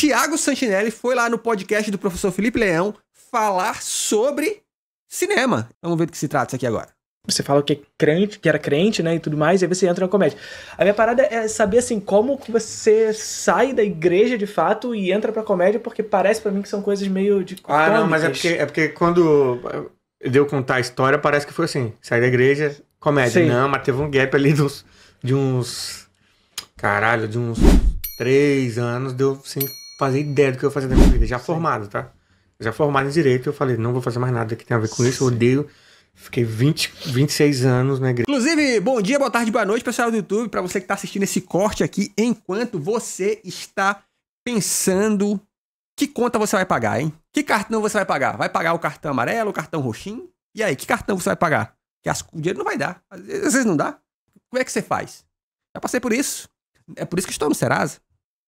Tiago Santinelli foi lá no podcast do professor Felipe Leão falar sobre cinema. Então, vamos ver do que se trata isso aqui agora. Você fala que é crente, que era crente, né, e tudo mais, e aí você entra na comédia. A minha parada é saber assim como você sai da igreja de fato e entra pra comédia, porque parece para mim que são coisas meio de Ah, cômicas. não, mas é porque é porque quando deu contar a história, parece que foi assim, sai da igreja, comédia. Sim. Não, mas teve um gap ali dos de uns caralho, de uns três anos, deu sim Fazer ideia do que eu ia fazer na minha vida, já Sim. formado, tá? Já formado em direito, eu falei, não vou fazer mais nada que tenha a ver com isso, eu odeio. Fiquei 20, 26 anos na igreja. Inclusive, bom dia, boa tarde, boa noite, pessoal do YouTube, para você que está assistindo esse corte aqui, enquanto você está pensando que conta você vai pagar, hein? Que cartão você vai pagar? Vai pagar o cartão amarelo, o cartão roxinho? E aí, que cartão você vai pagar? Que as, o dinheiro não vai dar. Às vezes não dá. Como é que você faz? Já passei por isso. É por isso que estou no Serasa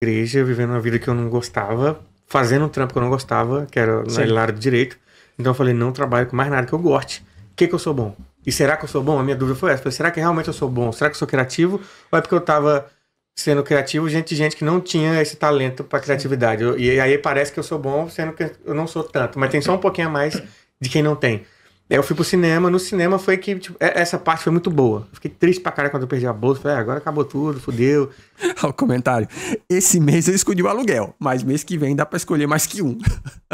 igreja, vivendo uma vida que eu não gostava, fazendo um trampo que eu não gostava, que era na área do direito. Então eu falei, não trabalho com mais nada que eu goste. O que, que eu sou bom? E será que eu sou bom? A minha dúvida foi essa. Falei, será que realmente eu sou bom? Será que eu sou criativo? Ou é porque eu tava sendo criativo gente gente que não tinha esse talento para criatividade? Eu, e aí parece que eu sou bom, sendo que eu não sou tanto. Mas tem só um pouquinho a mais de quem não tem eu fui pro cinema, no cinema foi que, tipo, é, essa parte foi muito boa. Fiquei triste pra caralho quando eu perdi a bolsa. Falei, é, agora acabou tudo, fudeu. Olha o comentário. Esse mês eu escolhi o aluguel, mas mês que vem dá pra escolher mais que um.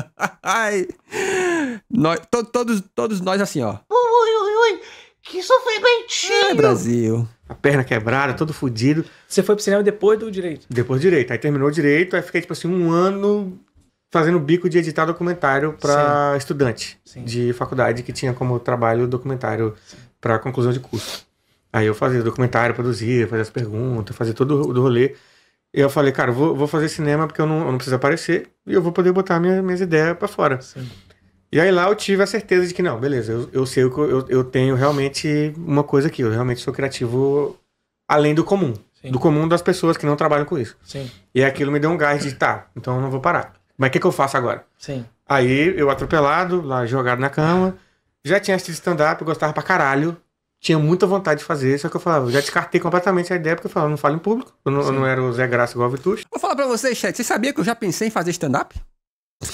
Ai. Nós, to, todos, todos nós assim, ó. Ui, ui, ui, que sofrimentinho. É, Brasil. A perna quebrada, todo fudido. Você foi pro cinema depois do direito? Depois do direito. Aí terminou o direito, aí fiquei, tipo assim, um ano fazendo bico de editar documentário para estudante Sim. de faculdade que tinha como trabalho documentário para conclusão de curso. Aí eu fazia documentário, produzia, fazia as perguntas, fazia todo o rolê. E eu falei, cara, vou, vou fazer cinema porque eu não, eu não preciso aparecer e eu vou poder botar minha, minhas ideias para fora. Sim. E aí lá eu tive a certeza de que, não, beleza, eu, eu sei o que eu, eu tenho realmente uma coisa aqui, eu realmente sou criativo além do comum. Sim. Do comum das pessoas que não trabalham com isso. Sim. E aquilo me deu um gás de, tá, então eu não vou parar. Mas o que, que eu faço agora? Sim. Aí eu atropelado, lá jogado na cama. Já tinha assistido stand-up, gostava pra caralho. Tinha muita vontade de fazer, só que eu falava, já descartei completamente a ideia, porque eu falava, não falo em público. Eu não, eu não era o Zé Graça igual o Vitucho. Vou falar pra vocês, chat, você sabia que eu já pensei em fazer stand-up?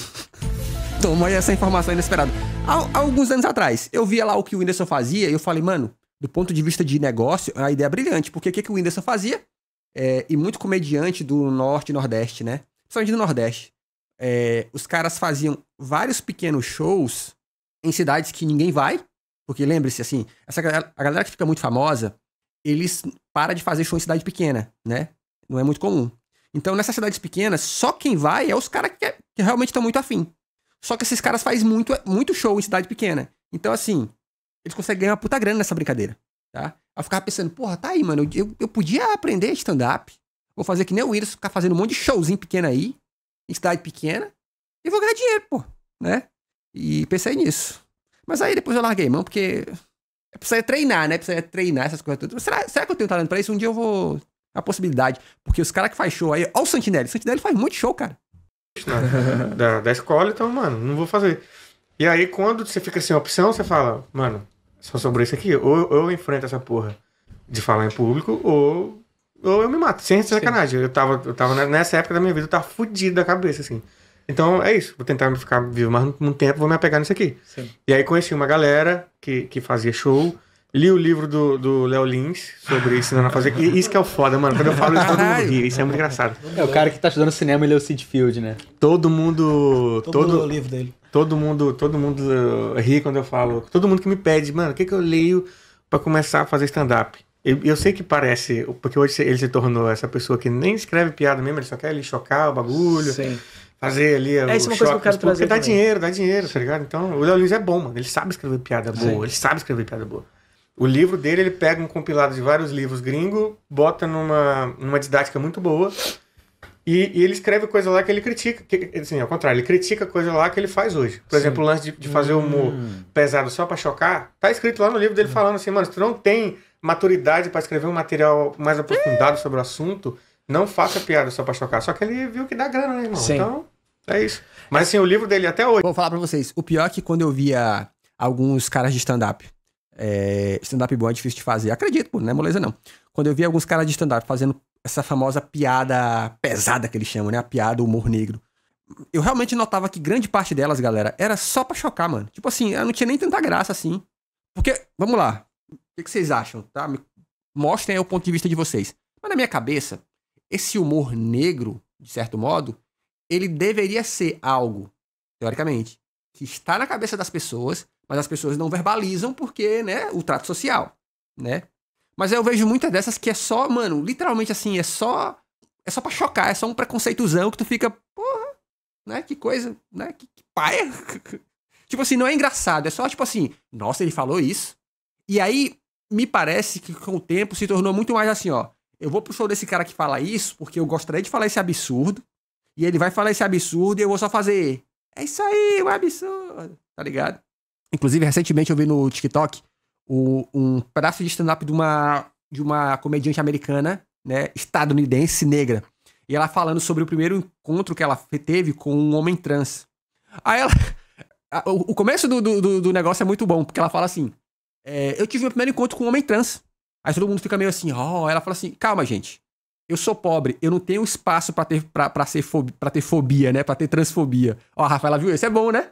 Toma aí essa informação inesperada. Há, há, alguns anos atrás, eu via lá o que o Whindersson fazia e eu falei, mano, do ponto de vista de negócio, a ideia é brilhante, porque o que, que o Whindersson fazia? É, e muito comediante do norte e nordeste, né? Principalmente do nordeste. É, os caras faziam vários pequenos shows em cidades que ninguém vai. Porque lembre-se, assim, essa galera, a galera que fica muito famosa, eles para de fazer show em cidade pequena, né? Não é muito comum. Então, nessas cidades pequenas, só quem vai é os caras que, é, que, realmente estão muito afim. Só que esses caras fazem muito, muito show em cidade pequena. Então, assim, eles conseguem ganhar uma puta grana nessa brincadeira, tá? Eu ficava pensando, porra, tá aí, mano, eu, eu, eu podia aprender stand-up. Vou fazer que nem o Willis, ficar fazendo um monte de showzinho pequeno aí em cidade pequena, e vou ganhar dinheiro, pô, né? E pensei nisso. Mas aí depois eu larguei mão, porque eu precisaria treinar, né? Eu precisaria treinar essas coisas todas. Será, será que eu tenho talento pra isso? Um dia eu vou. A possibilidade. Porque os caras que faz show aí. Olha o Santinelli. O Santinelli faz muito show, cara. da, da escola, então, mano, não vou fazer. E aí, quando você fica sem opção, você fala, mano, só sobrou isso aqui. Ou eu enfrento essa porra de falar em público, ou ou eu me mato, sem sacanagem. Eu tava, eu tava nessa época da minha vida, eu tava fudido da cabeça, assim. Então é isso, vou tentar ficar vivo mais um tempo, vou me apegar nisso aqui. Sim. E aí conheci uma galera que, que fazia show. Li o livro do Léo Lins sobre ensinando a fazer. isso que é o foda, mano. Quando eu falo isso, todo mundo ri. Isso é muito engraçado. É o cara que tá estudando cinema, e é o Sid Field, né? Todo mundo. Todo, todo mundo lê o livro dele. Todo mundo, todo mundo eh, ri quando eu falo. Todo mundo que me pede, mano, o que, que eu leio para começar a fazer stand-up? Eu, eu, sei que parece, porque hoje ele se tornou essa pessoa que nem escreve piada mesmo, ele só quer ele chocar o bagulho. Sim. Fazer ali. É isso é uma coisa que eu quero trazer. Porque dá dinheiro, dá dinheiro, tá ligado? Então, o Léo Lins é bom, mano. Ele sabe escrever piada boa, ele sabe escrever piada boa. O livro dele, ele pega um compilado de vários livros gringo, bota numa, numa didática muito boa e, e, ele escreve coisa lá que ele critica. Que, assim, ao contrário, ele critica coisa lá que ele faz hoje. Por Sim. exemplo, o lance de, de fazer humor hum. pesado só para chocar, tá escrito lá no livro dele hum. falando assim, mano, se tu não tem maturidade para escrever um material mais aprofundado sobre o assunto, não faça piada só pra chocar. Só que ele viu que dá grana, né, irmão? Sim. Então, é isso. Mas assim, o livro dele até hoje. Vou falar pra vocês, o pior é que quando eu via alguns caras de stand-up. É, stand-up bom é difícil de fazer. Acredito, pô, não é moleza não. Quando eu via alguns caras de stand-up fazendo essa famosa piada pesada que eles chamam, né? A piada humor negro. Eu realmente notava que grande parte delas, galera, era só pra chocar, mano. Tipo assim, ela não tinha nem tanta graça assim. Porque, vamos lá. O que, que vocês acham, tá? Me... Mostrem aí o ponto de vista de vocês. Mas na minha cabeça, esse humor negro, de certo modo, ele deveria ser algo, teoricamente, que está na cabeça das pessoas, mas as pessoas não verbalizam porque, né, o trato social, né? Mas eu vejo muitas dessas que é só, mano, literalmente assim, é só. É só pra chocar, é só um preconceituzão que tu fica, porra, né? Que coisa, né? Que, que paia. tipo assim, não é engraçado, é só tipo assim, nossa, ele falou isso. E aí, me parece que com o tempo se tornou muito mais assim, ó. Eu vou pro show desse cara que fala isso, porque eu gostaria de falar esse absurdo. E ele vai falar esse absurdo e eu vou só fazer. É isso aí, um absurdo. Tá ligado? Inclusive, recentemente eu vi no TikTok um, um pedaço de stand-up de uma, de uma comediante americana, né, estadunidense, negra. E ela falando sobre o primeiro encontro que ela teve com um homem trans. Aí ela. O começo do, do, do negócio é muito bom, porque ela fala assim: é, Eu tive meu primeiro encontro com um homem trans. Aí todo mundo fica meio assim, ó. Oh. Ela fala assim: Calma, gente. Eu sou pobre, eu não tenho espaço para ter para ser fobia, pra ter fobia, né? Para ter transfobia. Ó, a Rafaela viu, isso é bom, né?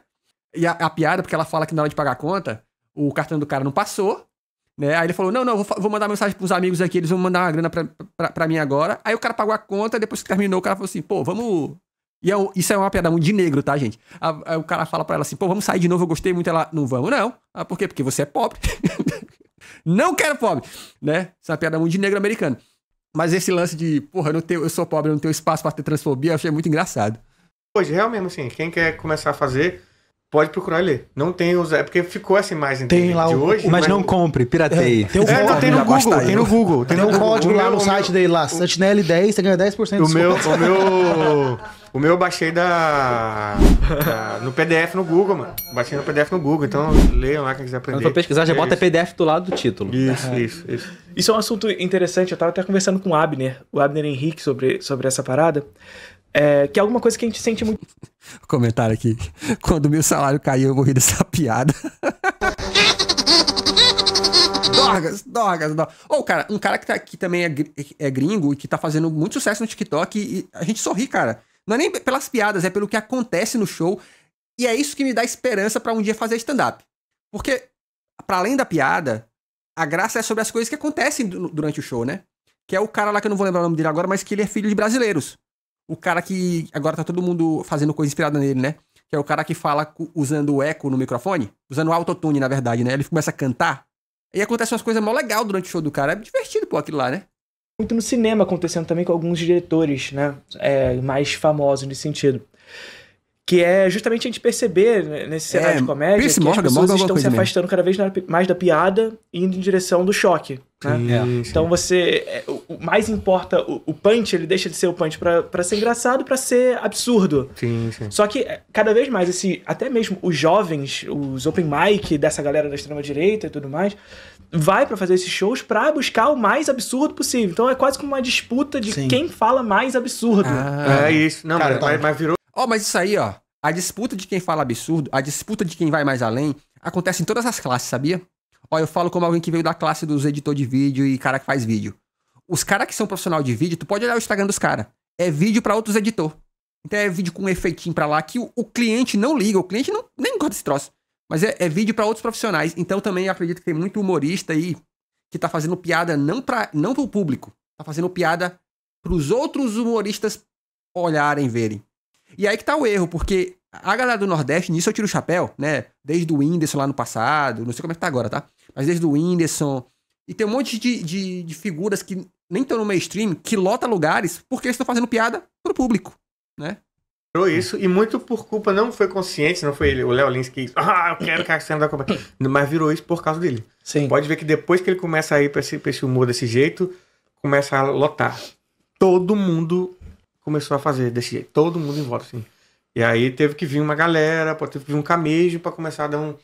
E a, a, piada, porque ela fala que na hora de pagar a conta, o cartão do cara não passou. Né? Aí ele falou: Não, não, vou, mandar mensagem pros amigos aqui, eles vão mandar uma grana pra, pra, pra mim agora. Aí o cara pagou a conta, depois que terminou, o cara falou assim: Pô, vamos. E é um, isso é uma piada muito de negro, tá, gente? Aí o cara fala pra ela assim: Pô, vamos sair de novo, eu gostei muito. Ela: Não vamos, não. Ah, por quê? Porque você é pobre. não quero pobre, né? Isso é uma piada muito de negro americano. Mas esse lance de, porra, eu, não tenho, eu sou pobre, eu não tenho espaço para ter transfobia, eu achei muito engraçado. Pois, real mesmo, assim, quem quer começar a fazer Pode procurar e ler. Não tem os. É porque ficou essa imagem tem lá de o, hoje. Mas, mas não compre, pirateie. É, tem, um é, não, tem, no Google, tem, no Google. Tem, tem um código lá no site meu, dele lá. Santinel 10, você ganha 10% o meu, o meu O meu eu baixei da, da, no PDF no Google, mano. Baixei no PDF no Google, então leiam lá quem quiser aprender. Quando for pesquisar, já é bota isso. PDF do lado do título. Isso, isso, isso. Isso é um assunto interessante. Eu tava até conversando com o Abner, o Abner Henrique, sobre, sobre essa parada. É, que é alguma coisa que a gente sente muito. Comentário aqui. Quando meu salário caiu, eu morri dessa piada. Dorgas, Dorgas, Dorgas. Oh, cara, um cara que, tá, que também é, é gringo e que tá fazendo muito sucesso no TikTok e a gente sorri, cara. Não é nem pelas piadas, é pelo que acontece no show. E é isso que me dá esperança para um dia fazer stand-up. Porque, para além da piada, a graça é sobre as coisas que acontecem durante o show, né? Que é o cara lá que eu não vou lembrar o nome dele agora, mas que ele é filho de brasileiros o cara que agora tá todo mundo fazendo coisa inspirada nele, né? Que é o cara que fala usando o eco no microfone, usando o autotune, na verdade, né? Ele começa a cantar. E acontece umas coisas mó legal durante o show do cara. É divertido, pô, aquilo lá, né? Muito no cinema acontecendo também com alguns diretores, né? É, mais famosos nesse sentido. Que é justamente a gente perceber né, nesse cenário é, de comédia que Morgan, as pessoas estão se afastando mesmo. cada vez mais da piada e indo em direção do choque. Né? Então é. Então você mais importa o, o punch, ele deixa de ser o punch para ser engraçado, para ser absurdo. Sim, sim. Só que é, cada vez mais, esse, até mesmo os jovens, os open mic dessa galera da extrema-direita e tudo mais, vai para fazer esses shows para buscar o mais absurdo possível. Então é quase como uma disputa de sim. quem fala mais absurdo. Ah, é isso. Não, Cara, mas, tá. mas, virou. Ó, oh, mas isso aí, ó. A disputa de quem fala absurdo, a disputa de quem vai mais além, acontece em todas as classes, sabia? Ó, eu falo como alguém que veio da classe dos editores de vídeo e cara que faz vídeo. Os caras que são profissional de vídeo, tu pode olhar o Instagram dos caras. É vídeo para outros editor. Então é vídeo com um efeitinho pra lá que o, o cliente não liga, o cliente não, nem gosta desse troço. Mas é, é vídeo para outros profissionais. Então também acredito que tem muito humorista aí que tá fazendo piada não para não pro público, tá fazendo piada pros outros humoristas olharem, verem. E aí que tá o erro, porque a galera do Nordeste, nisso eu tiro o chapéu, né? Desde o Whindersson lá no passado, não sei como é que tá agora, tá? Mas desde o Whindersson. E tem um monte de, de, de figuras que nem tão no mainstream, que lota lugares porque eles estão fazendo piada pro público, né? foi isso, e muito por culpa, não foi consciente, não foi ele, o Léo Lins que, ah, eu quero que a cena da comédia, mas virou isso por causa dele. Sim. Pode ver que depois que ele começa a ir pra esse, pra esse humor desse jeito, começa a lotar. Todo mundo começou a fazer desse jeito, todo mundo em volta, assim. E aí teve que vir uma galera, teve que vir um camejo para começar a dar um,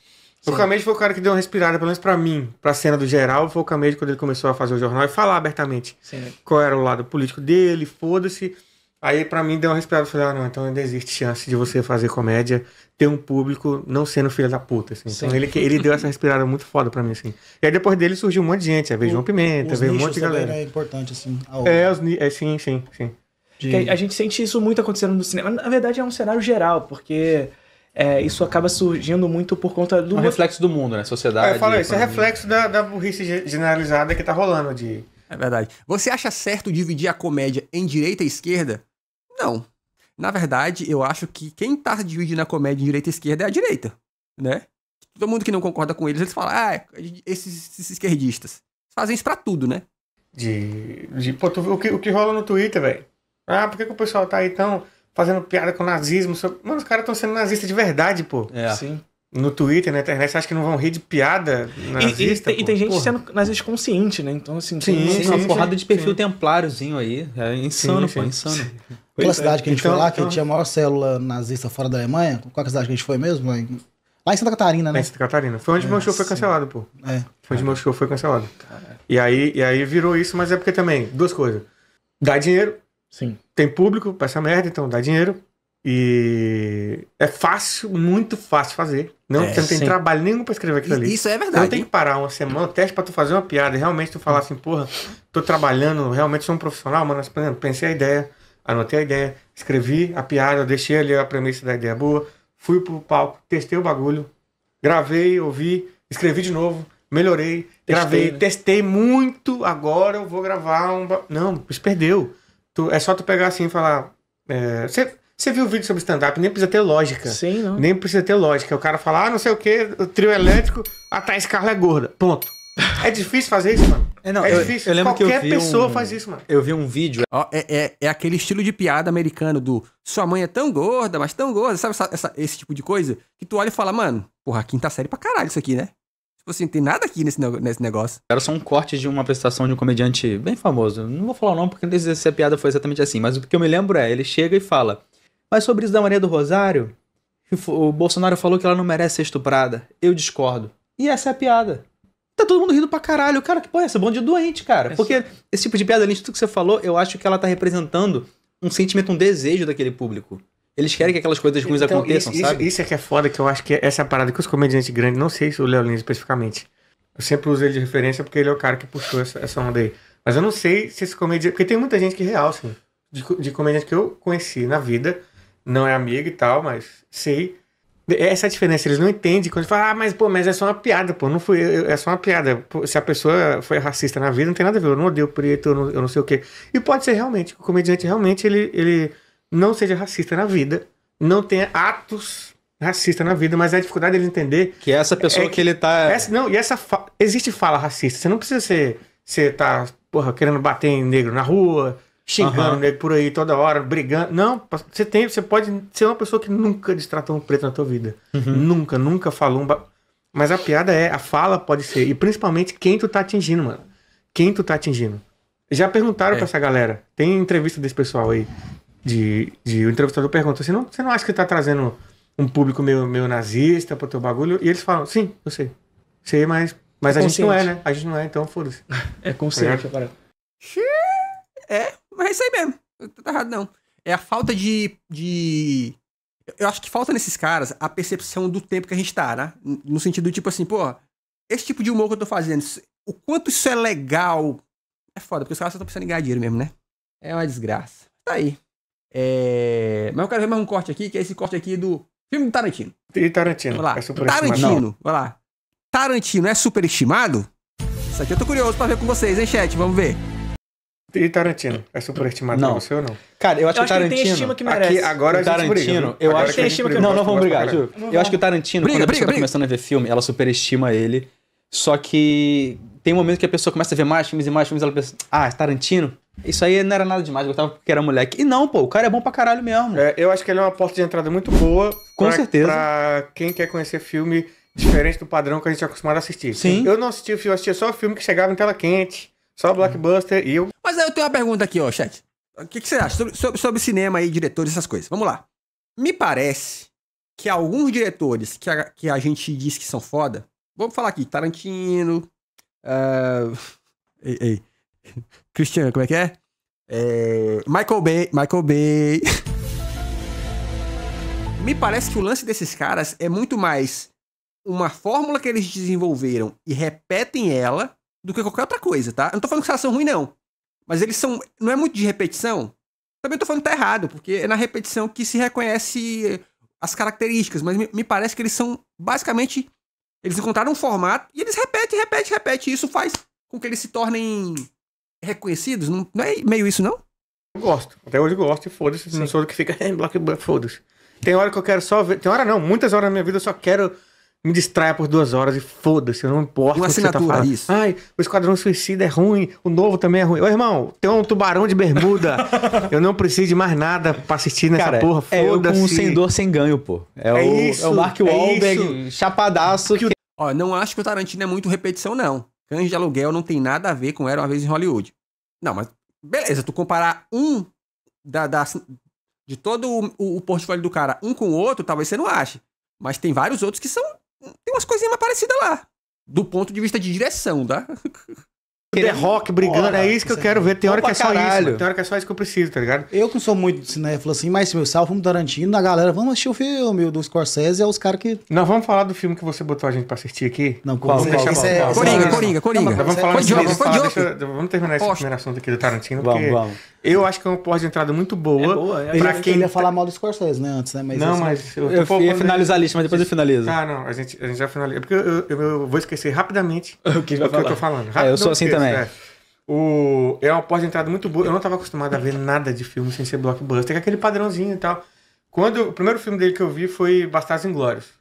Sim. O Camejo foi o cara que deu uma respirada, pelo menos pra mim, pra cena do geral, foi o Camejo quando ele começou a fazer o jornal e falar abertamente Sim. qual era o lado político dele, foda-se. Aí pra mim deu uma respirada Eu falei, ah, não, então ainda existe chance de você fazer comédia, ter um público não sendo filho da puta, assim. Então ele, ele deu essa respirada muito foda pra mim, assim. E aí depois dele surgiu um monte de gente, veio João Pimenta, veio um monte de galera. É importante, assim. É, os, é, sim, sim, sim. De... A gente sente isso muito acontecendo no cinema. Na verdade é um cenário geral, porque... É, isso acaba surgindo muito por conta do. É um reflexo do mundo, né? Sociedade. É, eu falo isso, é reflexo da, da burrice generalizada que tá rolando de. É verdade. Você acha certo dividir a comédia em direita e esquerda? Não. Na verdade, eu acho que quem tá dividindo a comédia em direita e esquerda é a direita, né? Todo mundo que não concorda com eles, eles falam, ah, esses, esses esquerdistas. Fazem isso pra tudo, né? De. de pô, tu, o, que, o que rola no Twitter, velho? Ah, por que, que o pessoal tá aí tão fazendo piada com nazismo. Mano, os caras estão sendo nazistas de verdade, pô. É. Sim. No Twitter, na internet, você acha que não vão rir de piada nazista? E, e, e tem gente porra. sendo nazista consciente, né? Então, assim, sim, tem sim, uma sim, porrada de perfil templáriozinho aí. É insano, pô, insano. a é. cidade que a gente então, foi lá, que então- tinha a maior célula nazista fora da Alemanha, qual é a cidade que a gente foi mesmo? Lá em Santa Catarina, né? em Santa Catarina. Foi onde é, meu show foi cancelado, pô. É. Foi onde meu show foi cancelado. E aí, e aí virou isso, mas é porque também, duas coisas. Dá dinheiro, Sim. Tem público pra essa merda, então dá dinheiro. E é fácil, muito fácil fazer. Não, é, você não tem sim. trabalho nenhum pra escrever aquilo ali. Isso é verdade. não tem que parar uma semana, teste pra tu fazer uma piada. Realmente tu falar assim, porra, tô trabalhando, realmente sou um profissional, mano. Pensei a ideia, anotei a ideia, escrevi a piada, deixei ali a premissa da ideia boa, fui pro palco, testei o bagulho, gravei, ouvi, escrevi de novo, melhorei, testei, gravei, né? testei muito, agora eu vou gravar um. Não, isso perdeu. Tu, é só tu pegar assim e falar. Você é, viu o vídeo sobre stand-up, nem precisa ter lógica. Sim, não. Nem precisa ter lógica. O cara fala, ah, não sei o quê, o trio elétrico, a Thaís Carla é gorda. Ponto. É difícil fazer isso, mano. É, não, é eu, difícil. Eu Qualquer pessoa um, faz isso, mano. Eu vi um vídeo. Ó, é, é, é, aquele estilo de piada americano do sua mãe é tão gorda, mas tão gorda, sabe essa, essa, esse tipo de coisa? Que tu olha e fala, mano, porra, quinta série pra caralho isso aqui, né? Tipo assim, tem nada aqui nesse, nesse negócio. Era só um corte de uma apresentação de um comediante bem famoso. Não vou falar o nome porque não sei se a piada foi exatamente assim, mas o que eu me lembro é, ele chega e fala, mas sobre isso da Maria do Rosário, o Bolsonaro falou que ela não merece ser estuprada. Eu discordo. E essa é a piada. Tá todo mundo rindo pra caralho. Cara, que porra é essa? Bom de doente, cara. É porque esse tipo de piada, além de tudo que você falou, eu acho que ela tá representando um sentimento, um desejo daquele público. Eles querem que aquelas coisas ruins então, aconteçam, isso, sabe? Isso é que é foda, que eu acho que essa é a parada que os comediantes grandes, não sei se o Léo Lins especificamente, eu sempre uso ele de referência porque ele é o cara que puxou essa, essa onda aí. Mas eu não sei se esse comediante. Porque tem muita gente que é realça, assim, de, de comediante que eu conheci na vida, não é amigo e tal, mas sei. Essa é a diferença, eles não entendem quando falam, ah, mas pô, mas é só uma piada, pô, não fui, é só uma piada. se a pessoa foi racista na vida, não tem nada a ver, eu não odeio preto, eu não, eu não sei o quê. E pode ser realmente, o comediante realmente ele, ele não seja racista na vida, não tenha atos racistas na vida, mas é a dificuldade dele entender. Que é essa pessoa é que, que, ele tá. Essa, não, e essa. Fa... Existe fala racista. Você não precisa ser. Você tá, porra, querendo bater em negro na rua, xingando uhum. negro por aí toda hora, brigando. Não, você tem, você pode ser uma pessoa que nunca destratou um preto na tua vida. Uhum. Nunca, nunca falou um. Ba... Mas a piada é, a fala pode ser, e principalmente quem tu tá atingindo, mano. Quem tu tá atingindo. Já perguntaram é. pra essa galera. Tem entrevista desse pessoal aí de, de o entrevistador pergunta: você não, você não acha que está trazendo um público meio, meio nazista para o teu bagulho? E eles falam: sim, eu sei. Sei, mas, mas é a gente não é, né? A gente não é, então foda-se. É consciente, tá agora. É, mas é isso aí mesmo. Não tá errado, não. É a falta de, de. Eu acho que falta nesses caras a percepção do tempo que a gente tá, né? No sentido, tipo assim, pô, esse tipo de humor que eu tô fazendo, o quanto isso é legal. É foda, porque os caras só estão precisando em ganhar dinheiro mesmo, né? É uma desgraça. Tá aí. É... Mas eu quero ver mais um corte aqui, que é esse corte aqui do filme do Tarantino. E Tarantino. Vai lá. É Tarantino, vai lá. Tarantino é superestimado? Isso aqui eu tô curioso pra ver com vocês, hein, chat? Vamos ver. E Tarantino? É superestimado não. pra você ou não? Cara, eu acho eu que o Tarantino. Acho que estima que merece. Aqui, agora o Tarantino, eu acho que, que Não, não vamos brigar, juro. Eu acho que o Tarantino, briga, quando briga, a pessoa briga. tá começando a ver filme, ela superestima ele. Só que tem um momento que a pessoa começa a ver mais filmes e mais filmes, ela pensa, ah, é Tarantino? Isso aí não era nada demais, eu gostava porque era moleque. E não, pô, o cara é bom pra caralho mesmo. É, eu acho que ele é uma porta de entrada muito boa. Com pra, certeza. Pra quem quer conhecer filme diferente do padrão que a gente é acostumado a assistir. Sim. Eu não assistia o filme, eu assistia só o filme que chegava em tela quente, só blockbuster e eu. Mas aí eu tenho uma pergunta aqui, ó, chat. O que, que você acha sobre, sobre, sobre cinema aí, diretores, essas coisas? Vamos lá. Me parece que alguns diretores que a, que a gente diz que são foda, vamos falar aqui, Tarantino. Uh... Ei, ei. Christian, como é que é? é Michael Bay. Michael Bay. Me parece que o lance desses caras é muito mais uma fórmula que eles desenvolveram e repetem ela do que qualquer outra coisa, tá? Eu não tô falando que os são ruins, não. Mas eles são. Não é muito de repetição. Também tô falando que tá errado, porque é na repetição que se reconhece eh, as características. Mas me, me parece que eles são basicamente. Eles encontraram um formato e eles repetem, repetem, repetem. E isso faz com que eles se tornem reconhecidos? Não, não é meio isso, não? Eu gosto. Até hoje eu gosto e foda-se. Não sou do que fica em é, blockbuster, foda-se. Tem hora que eu quero só ver. Tem hora não, muitas horas na minha vida eu só quero me distrair por duas horas e foda-se, eu não importo Uma o que você tá falando. Isso. Ai, o Esquadrão Suicida é ruim, o novo também é ruim. Ô, irmão, tem um tubarão de bermuda. eu não preciso de mais nada pra assistir nessa Cara, porra, é foda-se. É um sem dor, sem ganho, pô. É, é o, isso, é o Mark é Wahlberg, é chapadaço. Que... Ó, não acho que o Tarantino é muito repetição, não. Cães de aluguel não tem nada a ver com Era uma vez em Hollywood. Não, mas beleza, tu comparar um da, da de todo o, o, o, portfólio do cara um com o outro, talvez você não ache. Mas tem vários outros que são. Tem umas coisinhas mais parecidas lá. Do ponto de vista de direção, tá? The Rock brigando, é isso que eu é quero ver. Tem hora que é só caralho. isso, tem hora que é só isso que eu preciso, tá ligado? Eu que sou muito cinéfilo assim, mas meu, salvo um Tarantino, a galera, vamos assistir o filme do Scorsese, é os caras que... Não, vamos falar do filme que você botou a gente pra assistir aqui? Não, qual? qual, qual, é, qual Coringa, Coringa, Coringa. vamos é vamos terminar esse primeiro assunto aqui do Tarantino, vamos, Vamos. Eu acho que é uma porta de entrada muito boa. É boa. É pra quem... Ele ia falar mal do Scorsese, né? Antes, né? Mas não, assim, mas... Eu, eu, eu ia finalizar a lista, mas depois eu finalizo. Ah, não. A gente, a gente já finaliza. É porque eu, eu, eu vou esquecer rapidamente o que, que eu tô falando. é, eu sou assim também. É. O... É uma porta de entrada muito boa. Eu não tava acostumado a ver nada de filme sem ser blockbuster. Tem é aquele padrãozinho e tal. Quando... O primeiro filme dele que eu vi foi Bastardos Inglórios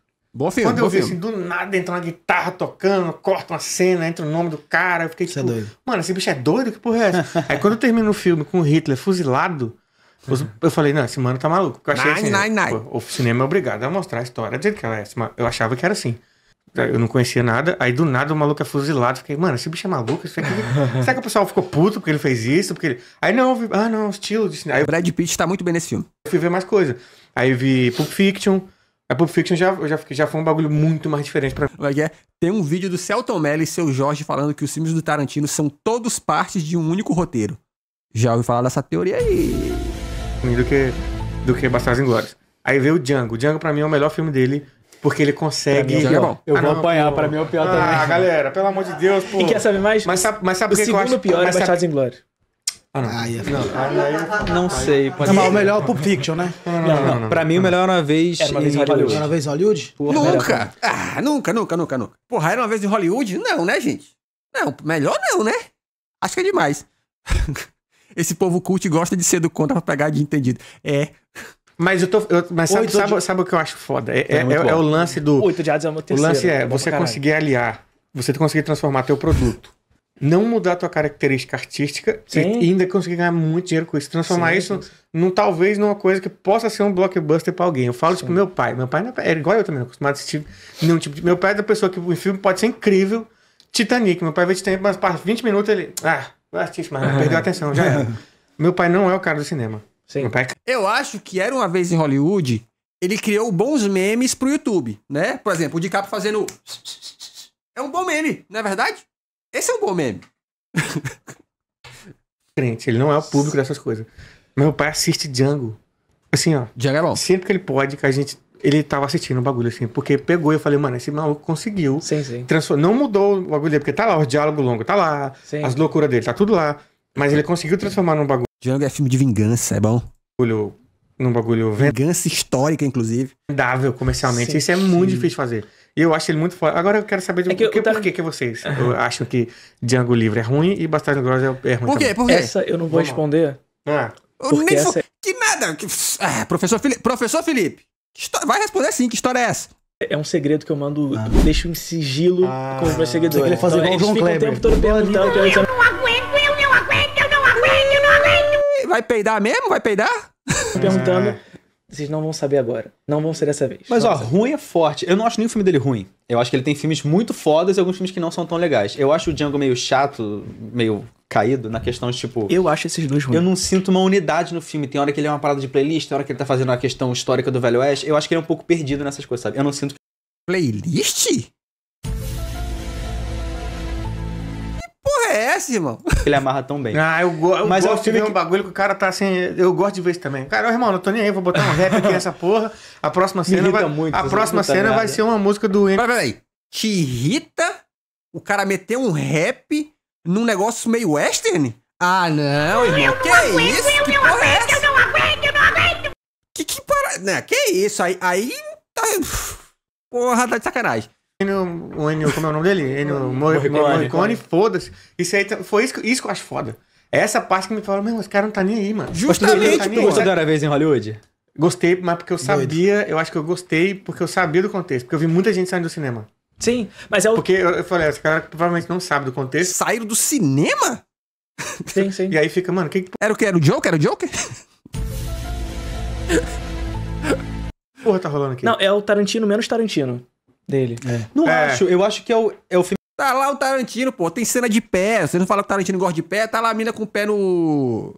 filme, Quando eu vi filme. assim, do nada entra uma guitarra tocando, corta uma cena, entra o nome do cara, eu fiquei Isso é tipo, é mano, esse bicho é doido? Que porra é essa? Aí quando eu termino o filme com o Hitler fuzilado, eu falei, não, esse mano tá maluco. Eu achei nine, assim, nine, nine. Tipo, o, cinema é obrigado a mostrar a história do jeito que ela é. Eu achava que era assim. Eu não conhecia nada, aí do nada o maluco é fuzilado. Fiquei, mano, esse bicho é maluco. Será que o pessoal ficou puto porque ele fez isso? Porque ele... Aí não, vi... ah, não, estilo de cinema. Aí... Brad Pitt tá muito bem nesse filme. Eu fui ver mais coisa. Aí vi Pulp Fiction, a Pulp Fiction já, já, já foi um bagulho muito mais diferente pra mim. É é? Tem um vídeo do Celton Mello e seu Jorge falando que os filmes do Tarantino são todos partes de um único roteiro. Já ouvi falar dessa teoria aí. Do que, do que Bastardos Inglórios. Aí veio o Django. O Django pra mim é o melhor filme dele. Porque ele consegue. Mim, é Eu ah, vou não, apanhar, pô. pra mim é o pior ah, também. Ah, galera, pelo amor de Deus, pô. E quer saber mais? Mas sabe, mas sabe o que, segundo eu acho? pior é Bastardos Inglórios. Ah, é não. sei. o melhor é Pulp Fiction, né? Não, não, não, não Pra mim, o melhor era é uma vez. Era uma vez em Hollywood. Era uma vez em Hollywood? Porra, nunca! Ah, nunca, nunca, nunca, nunca. Porra, era uma vez em Hollywood? Não, né, gente? Não, melhor não, né? Acho que é demais. Esse povo culto gosta de ser do contra pra pegar de entendido. É. Mas eu tô. Eu, mas sabe, sabe, de... sabe, o que eu acho foda? É, é, é, é, é o lance do. Oito de é o meu terceiro. O lance é você conseguir aliar, você conseguir transformar teu produto não mudar a tua característica artística Sim. e ainda conseguir ganhar muito dinheiro com isso. Transformar Sim, isso num, talvez numa coisa que possa ser um blockbuster para alguém. Eu falo isso pro meu pai. Meu pai não é, é, igual eu também, não acostumado a assistir nenhum tipo de. Meu pai é da pessoa que o filme pode ser incrível. Titanic. Meu pai vê Titanic, mas para 20 minutos ele. Ah, não assisti mais, perdeu a atenção, já era. meu pai não é o cara do cinema. Sim. Meu pai... É eu acho que era uma vez em Hollywood, ele criou bons memes pro YouTube, né? Por exemplo, o DiCaprio fazendo. É um bom meme, não é verdade? Esse é um bom meme. Crente, ele não é o público dessas coisas. Meu pai assiste Django. Assim, ó. Django é bom. Sempre que ele pode, que a gente. Ele tava assistindo o bagulho, assim, porque pegou e eu falei, mano, esse maluco conseguiu. Sim, sim. Não mudou o bagulho dele, porque tá lá o diálogo longo, tá lá, sim. as loucuras dele, tá tudo lá. Mas ele conseguiu transformar num bagulho. Django é filme de vingança, é bom? Bagulho, num bagulho. Vingança histórica, inclusive. Vendável comercialmente. Sim, Isso é muito difícil de fazer. Eu acho ele muito foda. Agora eu quero saber de é que que, tá... por que, que vocês acham que Django Livre é ruim e Bastardo Glória é, é ruim. Por quê? Por quê? Essa eu não vou Vamos responder. Ah. Porque nem essa... É- que nada! Que... Ah, professor, Fili... professor Felipe, história... vai responder sim, que história é essa? É um segredo que eu mando, ah. deixo em sigilo ah. com os meus segredos Ele fazer então, igual o João Kleber. o tempo todo perguntando. Eu, eu não aguento, eu não aguento, eu não aguento, eu não aguento. Vai peidar mesmo? Vai peidar? Perguntando. Ah. Vocês não vão saber agora. Não vão ser dessa vez. Mas não ó, ruim é forte. Eu não acho nenhum filme dele ruim. Eu acho que ele tem filmes muito fodas e alguns filmes que não são tão legais. Eu acho o Django meio chato, meio caído na questão de tipo. Eu acho esses dois ruins. Eu não sinto uma unidade no filme. Tem hora que ele é uma parada de playlist, tem hora que ele tá fazendo a questão histórica do Velho Oeste. Eu acho que ele é um pouco perdido nessas coisas, sabe? Eu não sinto. Playlist? esquece, irmão. Ele amarra tão bem. Ah, eu, go eu Mas gosto de ver que... um bagulho que o cara tá assim. Eu gosto de ver isso também. Cara, irmão, não tô nem aí, vou botar um rap aqui nessa porra. A próxima cena vai. Muito, a próxima cena nada. vai ser uma música do. Peraí, peraí. Te irrita o cara meter um rap num negócio meio western? Ah, não, irmão. Eu que aguento, isso? Eu que não é aguento, é eu não aguento, eu não aguento. Que que para. Né, que isso? Aí. aí tá... Porra, tá de sacanagem. Ennio, o Ennio, como é o nome dele? Ennio Morricone, foda-se. Isso aí tá, foi isso que, isso que eu acho foda. Essa parte que me falou, meu, esse cara não tá nem aí, mano. Tipo, Justamente, tá gostou da deu vez em Hollywood? Gostei, mas porque eu sabia, Doido. eu acho que eu gostei porque eu sabia do contexto, porque eu vi muita gente saindo do cinema. Sim, mas é o. Porque eu, eu falei, essa cara provavelmente não sabe do contexto. Saíram do cinema? Sim, sim. e aí fica, mano, que. Era o que? Era o Joker? Era o Joker? Porra, tá rolando aqui. Não, é o Tarantino menos Tarantino dele. É. Não é. acho, eu acho que é o, é o filme. Tá lá o Tarantino, pô, tem cena de pé. Você não fala que o Tarantino gosta de pé, tá lá a mina com o pé no.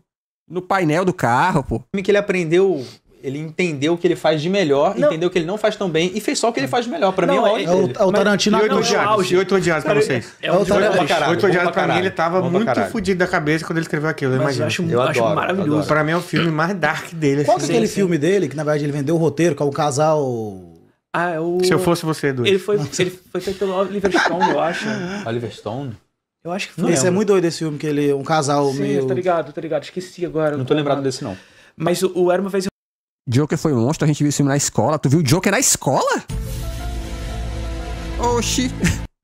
no painel do carro, pô. O filme que ele aprendeu. Ele entendeu o que ele faz de melhor, não. entendeu o que ele não faz tão bem e fez só o que ele hum. faz de melhor. Pra não, mim, é, ódio. É, é, o, é o Tarantino Mas, não, odiados. E oito odiados pra vocês. É, o Tarantino. Oito odiados pra mim, ele tava muito fodido da cabeça quando ele escreveu aquilo. Mas eu, acho, eu acho adoro, maravilhoso. Adoro. Pra mim é o filme mais dark dele. Qual assim. que é aquele sim. filme dele que, na verdade, ele vendeu o roteiro, com é o casal ah, é o... Se eu fosse você, Edu. Ele foi, ele foi feito pelo Oliver Stone, eu acho. Oliver Stone? Eu acho que foi. Esse é muito doido esse filme, que ele é um casal Sim, meio... tá ligado, tá ligado. Esqueci agora. Não tô lembrado desse, não. Mas o, o Era Uma Vez... Joker foi monstro, a gente viu esse filme na escola. Tu viu o Joker na escola? Oxi.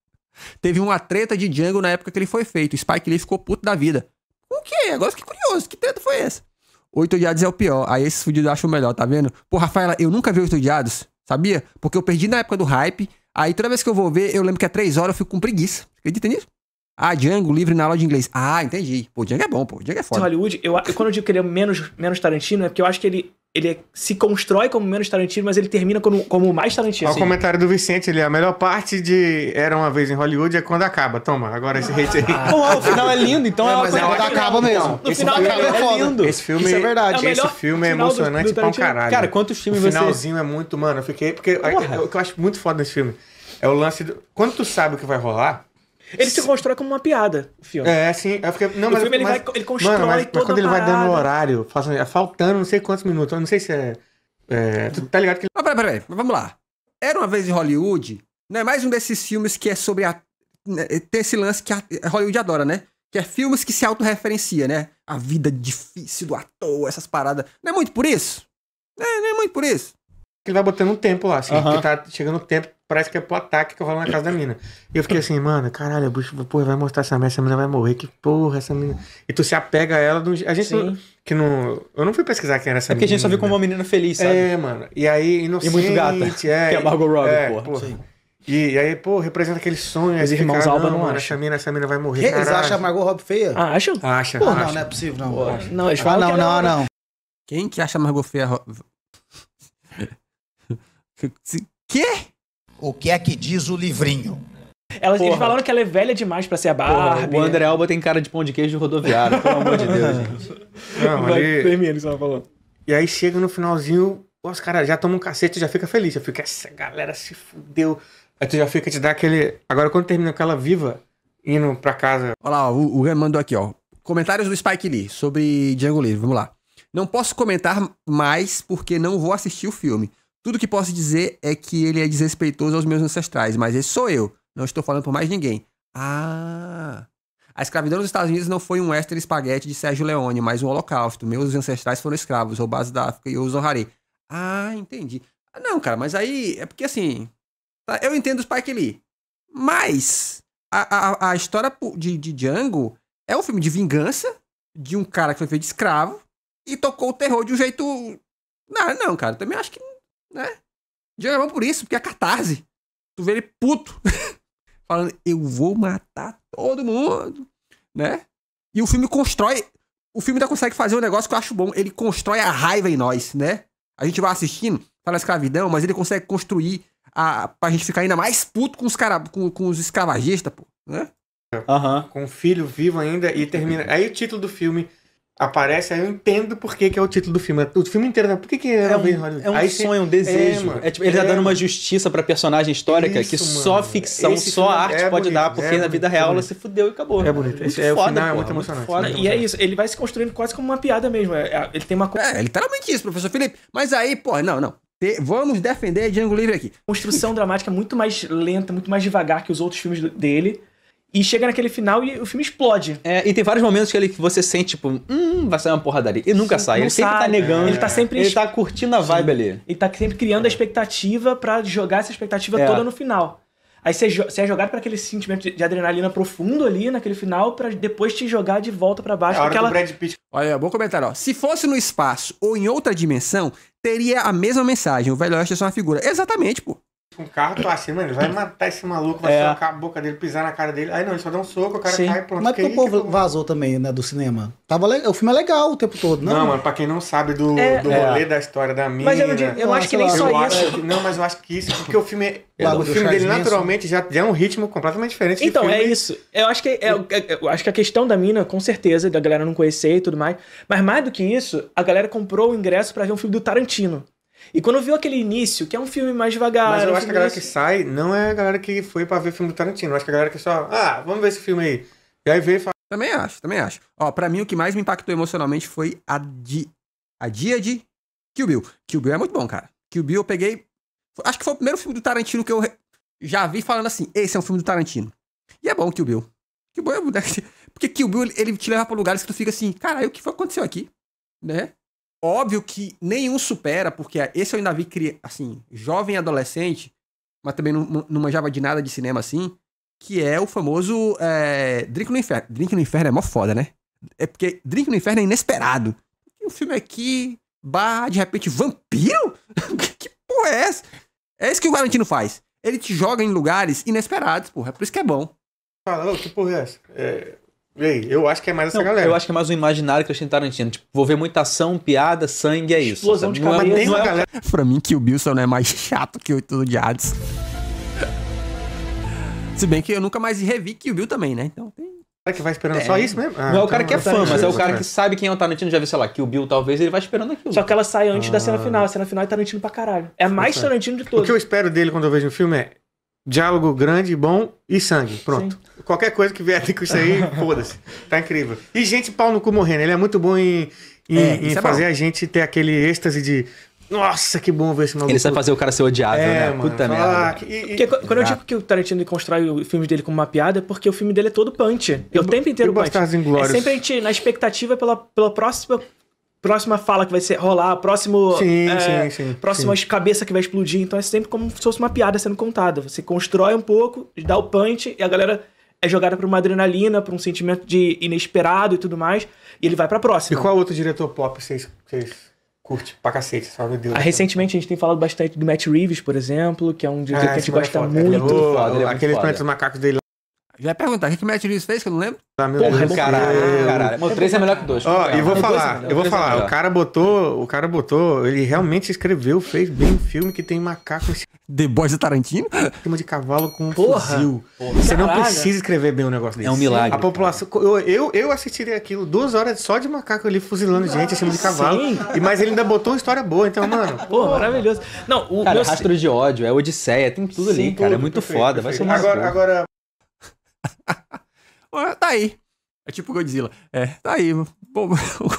Teve uma treta de Django na época que ele foi feito. O Spike Lee ficou puto da vida. O quê? Agora que curioso. Que treta foi essa? Oito Odiados é o pior. Aí esses fudidos acham o melhor, tá vendo? Pô, Rafaela, eu nunca vi Oito Odiados. Sabia? Porque eu perdi na época do hype. Aí toda vez que eu vou ver, eu lembro que é três horas eu fico com preguiça. Acredita nisso? Ah, Django, livre na aula de inglês. Ah, entendi. Pô, Django é bom, pô. Django é foda. Hollywood, eu, eu, quando eu digo que ele é menos, menos Tarantino, é porque eu acho que ele ele é, se constrói como menos Tarantino, mas ele termina como, como mais Tarantino. Ao assim. comentário do Vicente, ele a melhor parte de Era uma vez em Hollywood é quando acaba. Toma, agora esse hate aí. Ah. o final é lindo, então é, é uma coisa. É quando acaba mesmo. No esse final acaba é, é lindo. Esse filme Isso é verdade. É esse filme é emocionante do, do pra um caralho. Cara, quantos filmes você. O finalzinho você... é muito, mano. Eu fiquei. Porque o que eu acho muito foda desse filme é o lance do. Quando tu sabe o que vai rolar, ele se constrói como uma piada, o filme. É, assim, é porque, não, o mas, filme ele, mas, vai, ele constrói mano, mas, toda mas quando ele parada. vai dando o horário, é faltando não sei quantos minutos, eu não sei se é... é tá ligado que... Ah, peraí, peraí, vamos lá. Era uma vez em Hollywood, não é mais um desses filmes que é sobre a... Né, é, esse lance que a é, Hollywood adora, né? Que é filmes que se autorreferencia, né? A vida difícil do ator, essas paradas. Não é muito por isso? é, não é muito por isso? que ele vai botando um tempo lá, assim, que tá chegando o tempo, parece que é pro ataque que rola na casa da mina. E eu fiquei assim, mano, caralho, bicho, porra, vai mostrar essa merda, essa mina vai morrer, que porra, essa mina. E tu se apega a ela de um A gente que não. Eu não fui pesquisar quem era essa é menina. É porque a gente só viu como uma menina feliz, sabe? É, mano. E aí, inocente. E muito gata. É, que é a Margot Robbie, é, porra. porra. Sim. E, e, aí, pô, representa aquele sonho. Os irmãos cara, Alba não, não acham. Essa essa mina vai morrer. Que, eles acham a Margot Robbie feia? Ah, acham? Acha. Pô, acha. não, não é possível, não. Pô, não, eles ah, falam. Ah, não, é não, não, não. Quem que acha a Margot feia, Assim, Quê? O que é que diz o livrinho? Elas, eles falaram que ela é velha demais pra ser a Barbie. Porra, o André Alba tem cara de pão de queijo rodoviário, pelo amor de Deus, gente. Não, Vai, ali... termina, falando. E aí chega no finalzinho, os caras já tomam um cacete, já fica feliz, já fica, essa galera se fudeu. Aí tu já fica, te dá aquele... Agora quando termina aquela viva, indo pra casa... Olha lá, o, o Ren mandou aqui, ó. Comentários do Spike Lee sobre Django Livre, vamos lá. Não posso comentar mais porque não vou assistir o filme. Tudo que posso dizer é que ele é desrespeitoso aos meus ancestrais, mas esse sou eu. Não estou falando por mais ninguém. Ah. A escravidão nos Estados Unidos não foi um extra espaguete de Sérgio Leone, mas um holocausto. Meus ancestrais foram escravos, roubados da África e eu os honrarei. Ah, entendi. Ah, não, cara, mas aí é porque assim. Tá, eu entendo o Spike Lee. Mas a, a, a história de, de Django é um filme de vingança de um cara que foi feito de escravo e tocou o terror de um jeito. Não, não, cara, também acho que né? Diego Armando por isso, porque é catarse. Tu vê ele puto. falando, eu vou matar todo mundo, né? E o filme constrói. O filme ainda consegue fazer um negócio que eu acho bom. Ele constrói a raiva em nós, né? A gente vai assistindo, tá na escravidão, mas ele consegue construir a, pra gente ficar ainda mais puto com os, cara, com, com os escravagistas, pô, né? Uhum. Com o filho vivo ainda e termina. Aí o título do filme aparece, aí eu entendo por que, que é o título do filme. O filme inteiro, né? por que, que é um, Hollywood? É um aí sonho, um desejo. É, é tipo, ele é, tá dando uma é, justiça pra personagem histórica isso, que só mano. ficção, Esse só é arte pode bonito, dar, porque é na vida real ela se fudeu e acabou. É bonito. Esse é, foda, o final pô, é muito emocionante. Foda. Né? e é isso, ele vai se construindo quase como uma piada mesmo. Ele tem uma... É, literalmente tá isso, professor Felipe. Mas aí, pô, não, não. Vamos defender Django Livre aqui. Construção dramática muito mais lenta, muito mais devagar que os outros filmes dele. E chega naquele final e o filme explode. É, e tem vários momentos que, ele, que você sente, tipo, hum, vai sair uma dali E nunca sai. Ele sempre tá né? negando. É. Ele tá sempre. Ele tá curtindo a vibe Sim. ali. Ele tá sempre criando a expectativa para jogar essa expectativa é. toda no final. Aí você, é jogado para aquele sentimento de adrenalina profundo ali naquele final, para depois te jogar de volta para baixo. É a aquela... Brad Pitt. Olha, bom comentário, ó. Se fosse no espaço ou em outra dimensão, teria a mesma mensagem. O Velho Oeste é só uma figura. Exatamente, pô um carro, tu acha, mano, vai matar esse maluco, vai é. socar a boca dele, pisar na cara dele. Aí não, ele só dá um soco, o cara Sim. cai e pronto. Mas que o povo vazou também, né, do cinema. Tava le... O filme é legal o tempo todo, não? Não, mano, pra quem não sabe do, é. do é. rolê é. da história da mina... Mas eu, eu, acho que nem só isso. Que, não, mas eu acho que isso, porque o filme... É, o filme dele, naturalmente, já, é um ritmo completamente diferente Então, filme... é isso. Eu acho, que, é, eu acho que a questão da mina, com certeza, da galera não conhecer e tudo mais. Mas mais do que isso, a galera comprou o ingresso para ver um filme do Tarantino. E quando viu aquele início, que é um filme mais devagar. Mas eu acho que a galera que sai não é a galera que foi para ver o filme do Tarantino. Eu acho que a galera que só, ah, vamos ver esse filme aí. E aí vê e fala. Também acho, também acho. Ó, pra mim o que mais me impactou emocionalmente foi a, di... a dia de Kill Bill. Kill Bill é muito bom, cara. Kill Bill eu peguei. Acho que foi o primeiro filme do Tarantino que eu já vi falando assim: esse é um filme do Tarantino. E é bom Kill Bill. Kill Bill é. Porque Kill Bill ele te leva pra lugares que tu fica assim: caralho, o que foi aconteceu aqui? Né? Óbvio que nenhum supera, porque esse eu ainda vi, assim, jovem adolescente, mas também não, não manjava de nada de cinema assim, que é o famoso é, Drink no Inferno. Drink no Inferno é mó foda, né? É porque Drink no Inferno é inesperado. O filme é aqui, bah de repente, vampiro? que porra é essa? É isso que o Valentino faz. Ele te joga em lugares inesperados, porra. É por isso que é bom. Fala, ah, que porra é essa? É, Ei, eu acho que é mais essa não, galera. Eu acho que é mais um imaginário que Cristiano Tarantino. Tipo, vou ver muita ação, piada, sangue, é isso. Explosão sabe? de cabeça. Não é, é tem uma galera. pra mim, que o Bilson não é mais chato que o Tudo de Hades. Se bem que eu nunca mais revi que o Bill também, né? Então tem que vai esperando é. só isso mesmo? Ah, não é o cara então que é, é fã, mas é o cara que é. sabe quem é o Tarantino, já viu, sei lá, que o Bill talvez ele vai esperando aquilo. Só que ela sai antes ah. da cena final. A cena final é Tarantino pra caralho. É mais Tarantino de todos. O que eu espero dele quando eu vejo o um filme é Diálogo grande, bom e sangue. Pronto. Sim. Qualquer coisa que vier com isso aí, foda-se. Tá incrível. E gente, pau no cu morrendo. Ele é muito bom em, em, é, em é fazer é a gente ter aquele êxtase de. Nossa, que bom ver esse maluco. Ele sabe fazer o cara ser odiado é, né? Mano, Puta merda. Que, e, porque, e, quando eu ah. digo que o Tarantino constrói o filme dele como uma piada, é porque o filme dele é todo punch. É o tempo inteiro punch. É sempre a gente na expectativa pela, pela próxima próxima fala que vai ser rolar, próximo. Sim, é, sim, sim. Próxima sim. cabeça que vai explodir. Então é sempre como se fosse uma piada sendo contada. Você constrói um pouco, dá o punch e a galera é jogada pra uma adrenalina, pra um sentimento de inesperado e tudo mais. E ele vai pra próxima. E qual outro diretor pop vocês, vocês curte pra cacete, só meu Deus. Ah, recentemente a gente tem falado bastante do Matt Reeves, por exemplo, que é um diretor ah, que a gente gosta é muito. Ele é muito foda, ele é aqueles planetas macacos dele já ia é perguntar, o que, que o Matt Reeves fez que eu não lembro? Ah, meu Porra, Deus do caralho, céu. caralho. O 3 é melhor que 2. Ó, é e vou é falar, eu vou falar, o cara botou, o cara botou, ele realmente escreveu, fez bem um filme que tem macaco The Boys do Tarantino? Cima de cavalo com um Porra. fuzil. Porra. Você não precisa escrever bem um negócio desse. É um milagre. A população, eu, eu, eu assistiria aquilo duas horas só de macaco ali fuzilando gente em cima de cavalo. Sim. E, mas ele ainda botou uma história boa, então, mano. Pô, maravilhoso. Não, o cara, meu... rastro de ódio, é Odisseia, tem tudo Sim, ali, cara, tudo, é muito perfeito, foda, perfeito. vai ser uma Agora, agora tá aí. É tipo Godzilla. É, tá aí. Bom,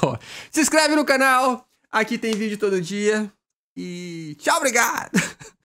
se inscreve no canal. Aqui tem vídeo todo dia. E tchau, obrigado!